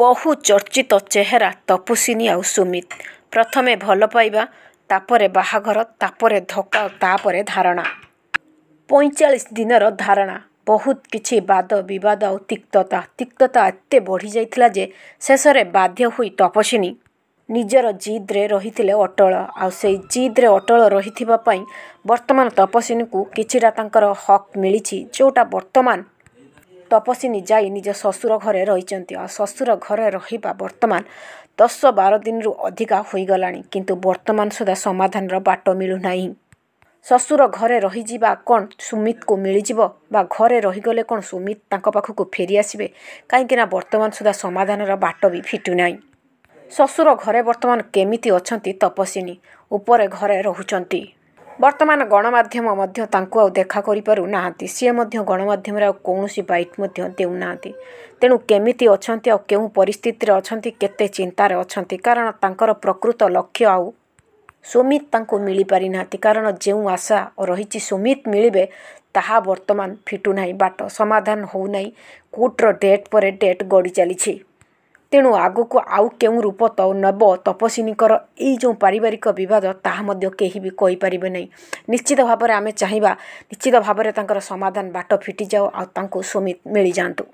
ବହୁ ଚର୍ଚ୍ଚିତ ଚେହେରା ତପସିନୀ ଆଉ ସୁମିତ ପ୍ରଥମେ ଭଲ ପାଇବା ତାପରେ ବାହାଘର ତାପରେ ଧକ୍କା ତାପରେ ଧାରଣା ପଇଁଚାଳିଶ ଦିନର ଧାରଣା ବହୁତ କିଛି ବାଦ ବିବାଦ ଆଉ ତିକ୍ତତା ତିକ୍ତତା ଏତେ ବଢ଼ିଯାଇଥିଲା ଯେ ଶେଷରେ ବାଧ୍ୟ ହୋଇ ତପସିନୀ ନିଜର ଜିଦ୍ରେ ରହିଥିଲେ ଅଟଳ ଆଉ ସେଇ ଜିଦ୍ରେ ଅଟଳ ରହିଥିବା ପାଇଁ ବର୍ତ୍ତମାନ ତପସ୍ୱିନୀକୁ କିଛିଟା ତାଙ୍କର ହକ୍ ମିଳିଛି ଯେଉଁଟା ବର୍ତ୍ତମାନ ତପସିନୀ ଯାଇ ନିଜ ଶ୍ୱଶୁର ଘରେ ରହିଛନ୍ତି ଆଉ ଶ୍ୱଶୁର ଘରେ ରହିବା ବର୍ତ୍ତମାନ ଦଶ ବାର ଦିନରୁ ଅଧିକା ହୋଇଗଲାଣି କିନ୍ତୁ ବର୍ତ୍ତମାନ ସୁଦ୍ଧା ସମାଧାନର ବାଟ ମିଳୁନାହିଁ ଶ୍ୱଶୁର ଘରେ ରହିଯିବା କ'ଣ ସୁମିତକୁ ମିଳିଯିବ ବା ଘରେ ରହିଗଲେ କ'ଣ ସୁମିତ ତାଙ୍କ ପାଖକୁ ଫେରିଆସିବେ କାହିଁକିନା ବର୍ତ୍ତମାନ ସୁଦ୍ଧା ସମାଧାନର ବାଟ ବି ଫିଟୁନାହିଁ ଶ୍ୱଶୁର ଘରେ ବର୍ତ୍ତମାନ କେମିତି ଅଛନ୍ତି ତପସିନୀ ଉପରେ ଘରେ ରହୁଛନ୍ତି ବର୍ତ୍ତମାନ ଗଣମାଧ୍ୟମ ମଧ୍ୟ ତାଙ୍କୁ ଆଉ ଦେଖା କରିପାରୁନାହାନ୍ତି ସିଏ ମଧ୍ୟ ଗଣମାଧ୍ୟମରେ ଆଉ କୌଣସି ବାଇଟ୍ ମଧ୍ୟ ଦେଉନାହାନ୍ତି ତେଣୁ କେମିତି ଅଛନ୍ତି ଆଉ କେଉଁ ପରିସ୍ଥିତିରେ ଅଛନ୍ତି କେତେ ଚିନ୍ତାରେ ଅଛନ୍ତି କାରଣ ତାଙ୍କର ପ୍ରକୃତ ଲକ୍ଷ୍ୟ ଆଉ ସୁମିତ ତାଙ୍କୁ ମିଳିପାରିନାହାନ୍ତି କାରଣ ଯେଉଁ ଆଶା ରହିଛି ସୁମିତ ମିଳିବେ ତାହା ବର୍ତ୍ତମାନ ଫିଟୁନାହିଁ ବାଟ ସମାଧାନ ହେଉନାହିଁ କୋର୍ଟର ଡେଟ୍ ପରେ ଡେଟ୍ ଗଡ଼ି ଚାଲିଛି ତେଣୁ ଆଗକୁ ଆଉ କେଉଁ ରୂପ ତ ନେବ ତପସ୍ୱିନୀଙ୍କର ଏଇ ଯେଉଁ ପାରିବାରିକ ବିବାଦ ତାହା ମଧ୍ୟ କେହି ବି କହିପାରିବେ ନାହିଁ ନିଶ୍ଚିତ ଭାବରେ ଆମେ ଚାହିଁବା ନିଶ୍ଚିତ ଭାବରେ ତାଙ୍କର ସମାଧାନ ବାଟ ଫିଟିଯାଉ ଆଉ ତାଙ୍କୁ ସୁମି ମିଳିଯାଆନ୍ତୁ